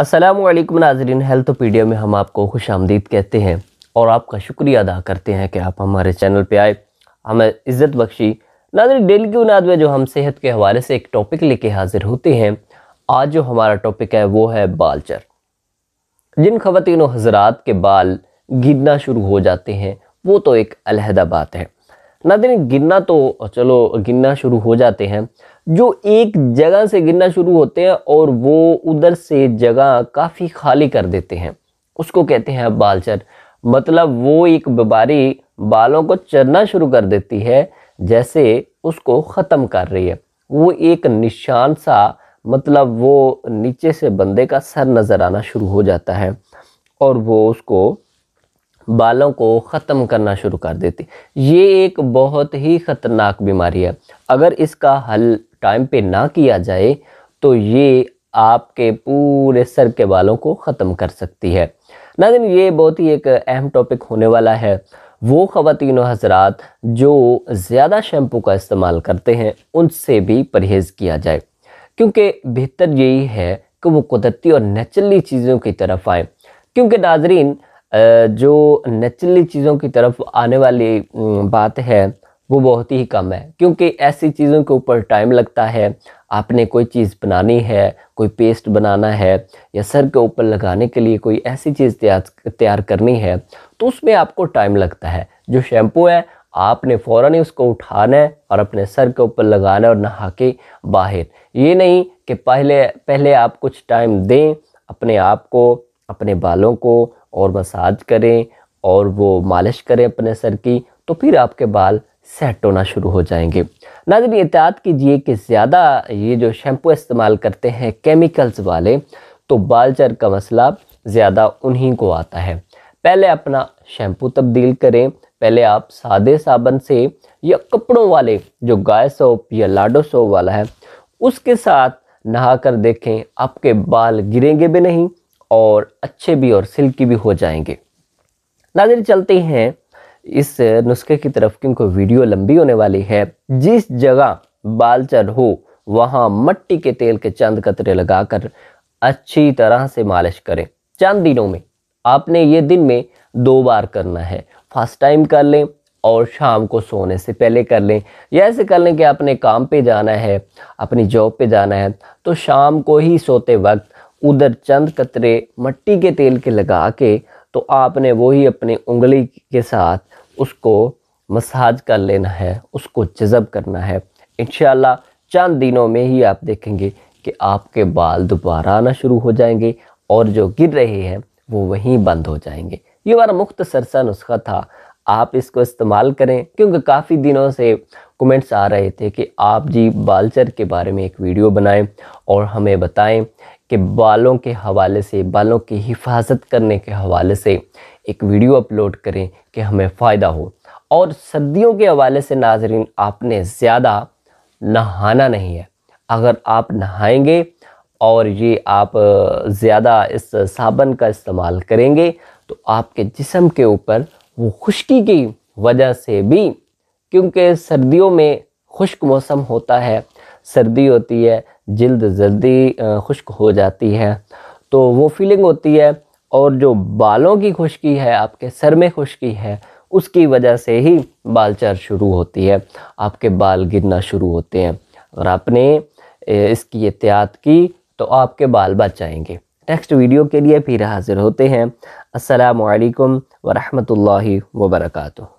असलम नाजरीन पीडियो में हम आपको खुश आमदीद कहते हैं और आपका शुक्रिया अदा करते हैं कि आप हमारे चैनल पे आए हमें इज़्ज़त बख्शी नाजरीन डेली की बुनियाद में जो हम सेहत के हवाले से एक टॉपिक लेके हाजिर होते हैं आज जो हमारा टॉपिक है वो है बालचर जिन खातिन हजरात के बाल गिरना शुरू हो जाते हैं वो तो एक अलहदा बात है नाजरीन गिनना तो चलो गिनना शुरू हो जाते हैं जो एक जगह से गिनना शुरू होते हैं और वो उधर से जगह काफ़ी खाली कर देते हैं उसको कहते हैं बालचर मतलब वो एक बीमारी बालों को चरना शुरू कर देती है जैसे उसको ख़त्म कर रही है वो एक निशान सा मतलब वो नीचे से बंदे का सर नज़र आना शुरू हो जाता है और वो उसको बालों को ख़त्म करना शुरू कर देती ये एक बहुत ही ख़तरनाक बीमारी है अगर इसका हल टाइम पे ना किया जाए तो ये आपके पूरे सर के बालों को ख़त्म कर सकती है नाजिन ये बहुत ही एक अहम टॉपिक होने वाला है वो ख़वान हजरात जो ज़्यादा शैम्पू का इस्तेमाल करते हैं उनसे भी परहेज़ किया जाए क्योंकि बेहतर यही है कि वो कुदरती और नेचुरली चीज़ों की तरफ आए क्योंकि नाजरीन जो नेचुरली चीज़ों की तरफ आने वाली बात है वो बहुत ही कम है क्योंकि ऐसी चीज़ों के ऊपर टाइम लगता है आपने कोई चीज़ बनानी है कोई पेस्ट बनाना है या सर के ऊपर लगाने के लिए कोई ऐसी चीज़ तैयार तैयार करनी है तो उसमें आपको टाइम लगता है जो शैम्पू है आपने फ़ौर ही उसको उठाना है और अपने सर के ऊपर लगाना और नहा के बाहर ये नहीं कि पहले पहले आप कुछ टाइम दें अपने आप को अपने बालों को और मसाज करें और वो मालिश करें अपने सर की तो फिर आपके बाल सेट होना शुरू हो जाएंगे नाजन एहतियात कीजिए कि ज़्यादा ये जो शैम्पू इस्तेमाल करते हैं केमिकल्स वाले तो बाल चर का मसला ज़्यादा उन्हीं को आता है पहले अपना शैम्पू तब्दील करें पहले आप सादे साबन से या कपड़ों वाले जो गाय सोप या लाडो सोप वाला है उसके साथ नहा कर देखें आपके बाल गिरेंगे भी नहीं और अच्छे भी और सिल्की भी हो जाएंगे नाजिर चलते हैं इस नुस्खे की तरफ क्योंकि वीडियो लंबी होने वाली है जिस जगह बालचर हो वहाँ मट्टी के तेल के चंद कतरे लगाकर अच्छी तरह से मालिश करें चंद दिनों में आपने ये दिन में दो बार करना है फर्स्ट टाइम कर लें और शाम को सोने से पहले कर लें या ऐसे कर लें कि आपने काम पे जाना है अपनी जॉब पे जाना है तो शाम को ही सोते वक्त उधर चंद कतरे मट्टी के तेल के लगा के तो आपने वही अपनी उंगली के साथ उसको मसाज कर लेना है उसको जज़ब करना है इन चंद दिनों में ही आप देखेंगे कि आपके बाल दोबारा आना शुरू हो जाएंगे और जो गिर रहे हैं वो वहीं बंद हो जाएंगे ये हमारा मुख्त सरसा नुस्खा था आप इसको इस्तेमाल करें क्योंकि काफ़ी दिनों से कमेंट्स आ रहे थे कि आप जी बालचर के बारे में एक वीडियो बनाएं और हमें बताएं कि बालों के हवाले से बालों की हिफाजत करने के हवाले से एक वीडियो अपलोड करें कि हमें फ़ायदा हो और सर्दियों के हवाले से नाजरीन आपने ज़्यादा नहाना नहीं है अगर आप नहाएंगे और ये आप ज़्यादा इस साबन का इस्तेमाल करेंगे तो आपके जिसम के ऊपर वो खुश्की की वजह से भी क्योंकि सर्दियों में खुश्क मौसम होता है सर्दी होती है जल्द जल्दी खुश्क हो जाती है तो वो फीलिंग होती है और जो बालों की खुश्की है आपके सर में खुश्की है उसकी वजह से ही बाल चार शुरू होती है आपके बाल गिरना शुरू होते हैं और आपने इसकी एहतियात की तो आपके बाल बच जाएंगे नेक्स्ट वीडियो के लिए फिर हाजिर होते हैं असलकम वरहमल वर्का